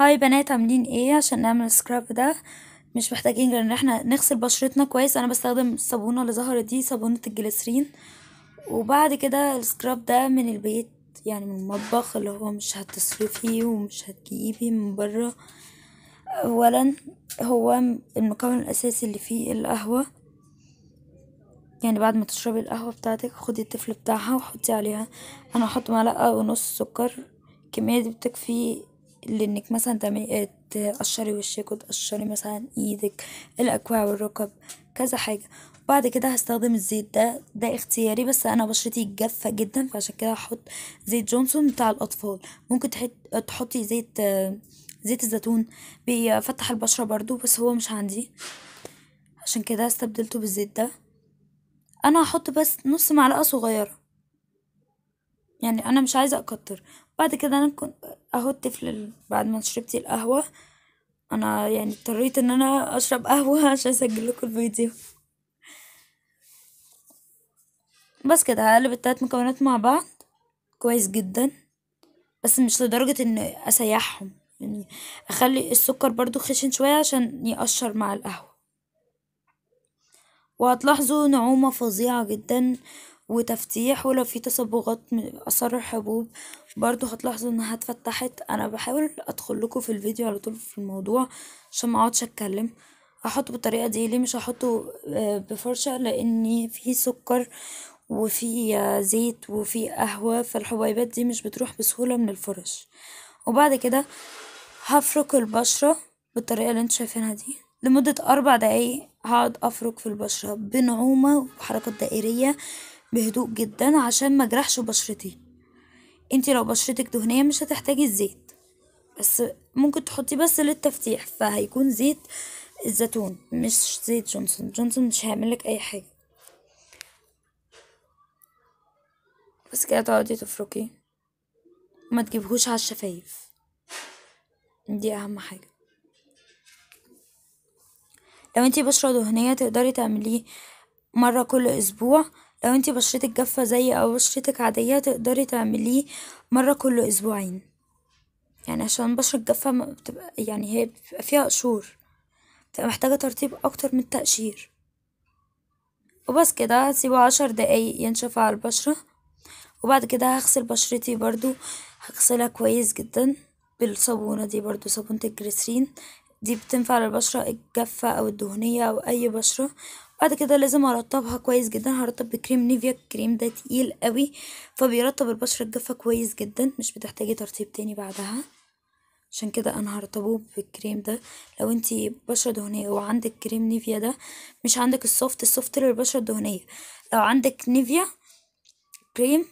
هاي بنات عاملين ايه عشان نعمل السكراب ده مش محتاجين غير ان احنا نغسل بشرتنا كويس انا بستخدم الصابونه اللي ظهرت دي صابونه الجليسرين وبعد كده السكراب ده من البيت يعني من المطبخ اللي هو مش هتصرفي ومش هتجيبي من بره اولا هو المكون الاساسي اللي فيه القهوه يعني بعد ما تشربي القهوه بتاعتك خدي التفل بتاعها وحطي عليها انا هحط معلقه ونص سكر الكميه دي بتكفي لانك مثلا تعملي إيه، تقشري وشك وتقشري مثلا ايدك الاكواع والركب كذا حاجة بعد كده هستخدم الزيت ده ده اختياري بس انا بشرتي جافة جدا فعشان كده هحط زيت جونسون بتاع الاطفال ممكن تحطي زيت زيت الزيتون بيفتح البشرة برضو بس هو مش عندي عشان كده استبدلته بالزيت ده انا هحط بس نص معلقة صغيرة يعني انا مش عايزه اكتر بعد كده انا كنت اهو الطفل بعد ما شربت القهوه انا يعني اضطريت ان انا اشرب قهوه عشان اسجل لكم الفيديو بس كده هقلب التلات مكونات مع بعض كويس جدا بس مش لدرجه ان اسيحهم يعني اخلي السكر برضو خشن شويه عشان يقشر مع القهوه وهتلاحظوا نعومه فظيعه جدا وتفتيح ولو في تصبغات من اثار الحبوب برضو هتلاحظوا انها اتفتحت انا بحاول ادخل لكم في الفيديو على طول في الموضوع عشان ما اقعدش اتكلم هحطه بالطريقه دي ليه مش هحطه آه، بفرشه لان في سكر وفي آه، زيت وفي قهوه فالحبيبات دي مش بتروح بسهوله من الفرش وبعد كده هفرك البشره بالطريقه اللي انتوا شايفينها دي لمده اربع دقايق هقعد افرك في البشره بنعومه وحركات دائريه بهدوء جدا عشان ما جرحش بشرتي انتي لو بشرتك دهنية مش هتحتاجي الزيت بس ممكن تحطي بس للتفتيح فهيكون زيت الزيتون مش زيت جونسون جونسون مش هيعملك اي حاجة بس كده تقعدي تفركي ما تجيبهوش على الشفايف دي اهم حاجة لو انتي بشرة دهنية تقدري تعمليه مرة كل اسبوع لو انتي بشرتك جافة زي او بشرتك عادية تقدري تعمليه مرة كل اسبوعين يعني عشان بشرة جافة بتبقى يعني هي بتبقى فيها قشور بتبقى محتاجة ترطيب اكتر من التقشير وبس كده هسيبه عشر دقايق ينشف على البشرة وبعد كده هغسل بشرتي برضو هغسلها كويس جدا بالصابونة دي برضو صابونة الجليسرين دي بتنفع للبشرة الجافة أو الدهنية أو أي بشرة بعد كده لازم ارطبها كويس جدا هرطب بكريم نيفيا الكريم ده تقيل قوي فبيرطب البشره الجافه كويس جدا مش بتحتاجي ترطيب تاني بعدها عشان كده انا هرطبه بالكريم ده لو انتي بشره دهنيه وعندك كريم نيفيا ده مش عندك السوفت السوفت للبشره الدهنيه لو عندك نيفيا كريم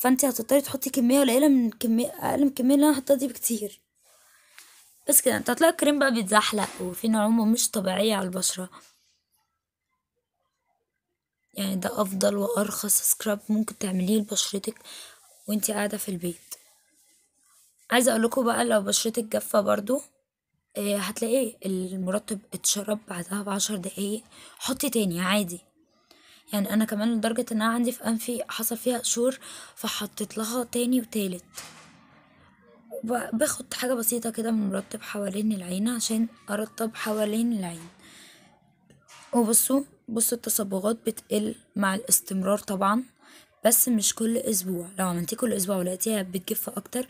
فانت هتضطري تحطي كميه قليله من كميه اقل من الكميه اللي انا حطيتها دي بكتير بس كده انت هتلاقي الكريم بقى بيتزحلق وفي نعومه مش طبيعيه على البشره يعني ده أفضل وأرخص سكراب ممكن تعمليه لبشرتك وانتي قاعدة في البيت عايزة اقولكوا بقى لو بشرتك جافة برضو آه، هتلاقي المرطب اتشرب بعدها بعشر دقايق حطي تاني عادي يعني انا كمان لدرجة ان انا عندي في انفي حصل فيها قشور فحطيت لها تاني وتالت باخد حاجة بسيطة كده من مرطب حوالين العين عشان ارطب حوالين العين وبصوا بص التصبغات بتقل مع الاستمرار طبعا بس مش كل اسبوع لو عملتيه كل اسبوع ولقيتيها بتجف اكتر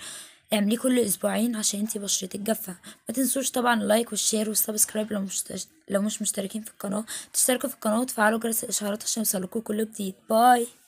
اعمليه كل اسبوعين عشان انتي بشرتك جافه ما تنسوش طبعا اللايك والشير والسبسكرايب لو مش لو مش مشتركين في القناه تشتركوا في القناه وتفعلوا جرس الاشعارات عشان يوصلكوا كل جديد باي